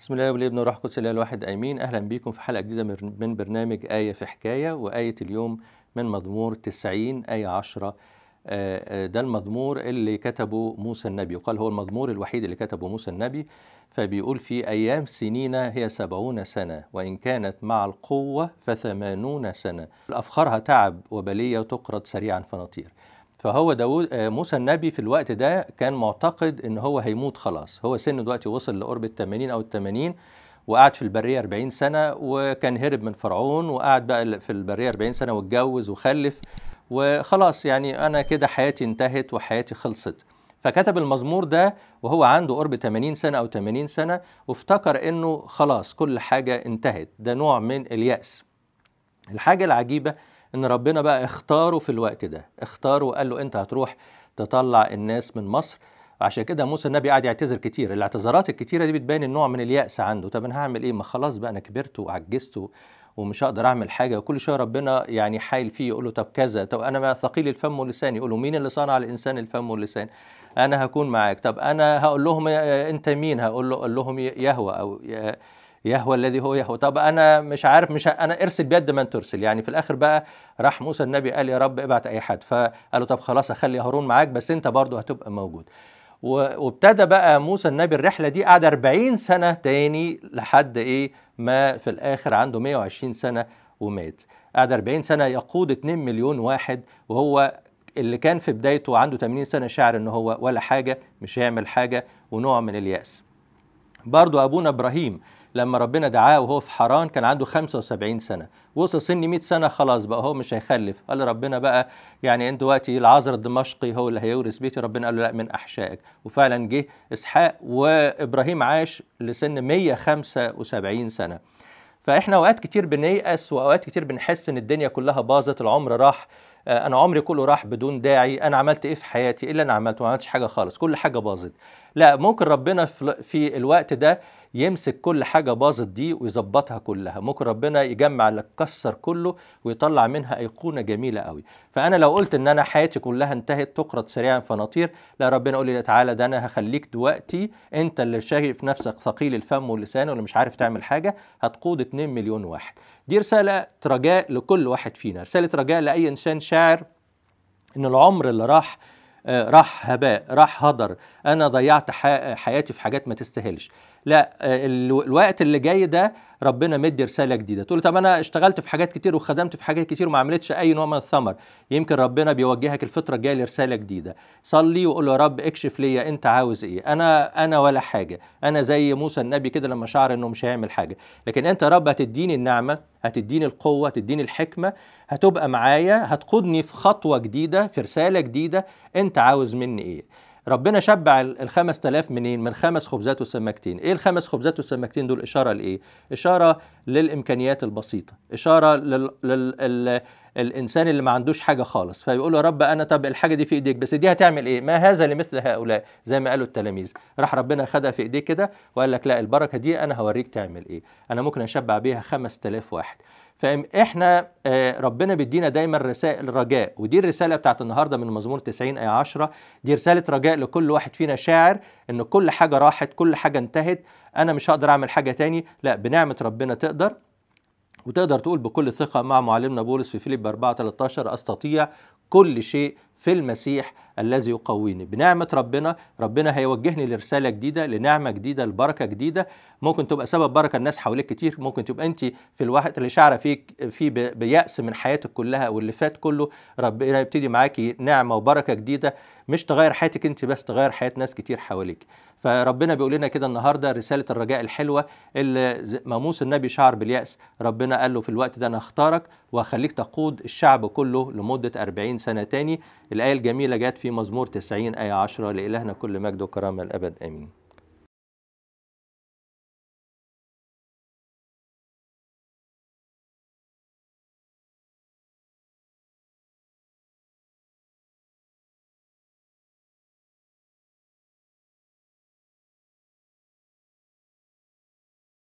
بسم الله والابن والروح القدس الاله الواحد امين اهلا بيكم في حلقه جديده من برنامج ايه في حكايه وايه اليوم من مزمور 90 ايه 10 آه، آه، ده المزمور اللي كتبه موسى النبي وقال هو المزمور الوحيد اللي كتبه موسى النبي فبيقول في أيام سنين هي سبعون سنة وإن كانت مع القوة فثمانون سنة أفخرها تعب وبلية تقرض سريعا فنطير فهو داود آه، موسى النبي في الوقت ده كان معتقد ان هو هيموت خلاص هو سنه دلوقتي وصل لقرب ال 80 او ال 80 وقعد في البريه 40 سنه وكان هرب من فرعون وقعد بقى في البريه 40 سنه واتجوز وخلف وخلاص يعني انا كده حياتي انتهت وحياتي خلصت فكتب المزمور ده وهو عنده قرب 80 سنه او 80 سنه وافتكر انه خلاص كل حاجه انتهت ده نوع من الياس الحاجه العجيبه ان ربنا بقى اختاره في الوقت ده اختاره وقال له انت هتروح تطلع الناس من مصر عشان كده موسى النبي قاعد يعتذر كتير الاعتذارات الكتيره دي بتبين النوع من اليأس عنده طب انا هعمل ايه ما خلاص بقى انا كبرت وعجزت ومش هقدر اعمل حاجه وكل شويه ربنا يعني حايل فيه يقول له طب كذا طب انا ثقيل الفم واللسان يقول له مين اللي صنع الانسان الفم واللسان انا هكون معاك طب انا هقول لهم آه، انت مين هقول له لهم يهوى او يهوى الذي هو يهوى طب انا مش عارف مش انا ارسل بيد من ترسل يعني في الاخر بقى راح موسى النبي قال يا رب ابعت اي حد فقالوا طب خلاص اخلي هارون معاك بس انت برضه هتبقى موجود وابتدى بقى موسى النبي الرحله دي قعد 40 سنه تاني لحد ايه ما في الاخر عنده 120 سنه ومات قعد 40 سنه يقود 2 مليون واحد وهو اللي كان في بدايته عنده 80 سنه شاعر ان هو ولا حاجه مش هيعمل حاجه ونوع من الياس برضو ابونا ابراهيم لما ربنا دعاه وهو في حران كان عنده 75 سنه وصل سن 100 سنه خلاص بقى هو مش هيخلف قال ربنا بقى يعني انت دلوقتي العذر الدمشقي هو اللي هيورث بيتي ربنا قال له لا من احشائك وفعلا جه اسحاق وابراهيم عاش لسن 175 سنه فاحنا اوقات كتير بنيأس واوقات كتير بنحس ان الدنيا كلها باظت العمر راح آه، انا عمري كله راح بدون داعي انا عملت ايه في حياتي إيه إلا انا عملته ما عملتش حاجه خالص كل حاجه باظت لا ممكن ربنا في الوقت ده يمسك كل حاجه باظت دي ويظبطها كلها ممكن ربنا يجمع لك كسر كله ويطلع منها ايقونه جميله قوي فانا لو قلت ان انا حياتي كلها انتهت تقرض سريعا فنطير لا ربنا يقول لي تعالى ده انا هخليك دلوقتي انت اللي شايف نفسك ثقيل الفم واللسان واللي مش عارف تعمل حاجه هتقود 2 مليون واحد دي رساله رجاء لكل واحد فينا رساله رجاء لاي انسان شاعر ان العمر اللي راح آه، راح هباء راح هدر انا ضيعت حياتي في حاجات ما تستاهلش لا آه، الوقت اللي جاي ده ربنا مدي رساله جديده تقول طب انا اشتغلت في حاجات كتير وخدمت في حاجات كتير وما عملتش اي نوع من الثمر يمكن ربنا بيوجهك الفتره الجايه لرساله جديده صلي وقول يا رب اكشف ليا انت عاوز ايه انا انا ولا حاجه انا زي موسى النبي كده لما شعر انه مش هيعمل حاجه لكن انت يا رب هتديني النعمه هتديني القوة هتديني الحكمة هتبقى معايا هتقودني في خطوة جديدة في رسالة جديدة أنت عاوز مني إيه ربنا شبع ال 5000 منين؟ من خمس خبزات وسمكتين، ايه الخمس خبزات وسمكتين دول اشاره لايه؟ اشاره للامكانيات البسيطه، اشاره لل... لل... لل... الانسان اللي ما عندوش حاجه خالص فيقول له يا رب انا طب الحاجه دي في ايديك بس دي هتعمل ايه ما هذا لمثل هؤلاء زي ما قالوا التلاميذ راح ربنا خدها في ايديه كده وقال لك لا البركه دي انا هوريك تعمل ايه انا ممكن اشبع بيها 5000 واحد فاهم احنا آه، ربنا بيدينا دايما رسائل رجاء ودي الرساله بتاعت النهارده من مزمور 90 ايه 10 دي رساله رجاء لكل واحد فينا شاعر ان كل حاجه راحت كل حاجه انتهت انا مش هقدر اعمل حاجه تاني لا بنعمه ربنا تقدر وتقدر تقول بكل ثقه مع معلمنا بولس في فيليب 4 13 استطيع كل شيء في المسيح الذي يقويني بنعمة ربنا ربنا هيوجهني لرسالة جديدة لنعمة جديدة لبركة جديدة ممكن تبقى سبب بركة الناس حواليك كتير ممكن تبقى انت في الوقت اللي شعر فيك في بيأس من حياتك كلها واللي فات كله ربنا يبتدي معاكي نعمة وبركة جديدة مش تغير حياتك انت بس تغير حياة ناس كتير حواليك فربنا بيقول لنا كده النهارده رساله الرجاء الحلوه اللي ماموس النبي شعر بالياس ربنا قال له في الوقت ده انا اختارك وخليك تقود الشعب كله لمدة 40 سنة تاني الآية الجميلة جت في مزمور 90 آية 10 لإلهنا كل مجد وكرامة الأبد آمين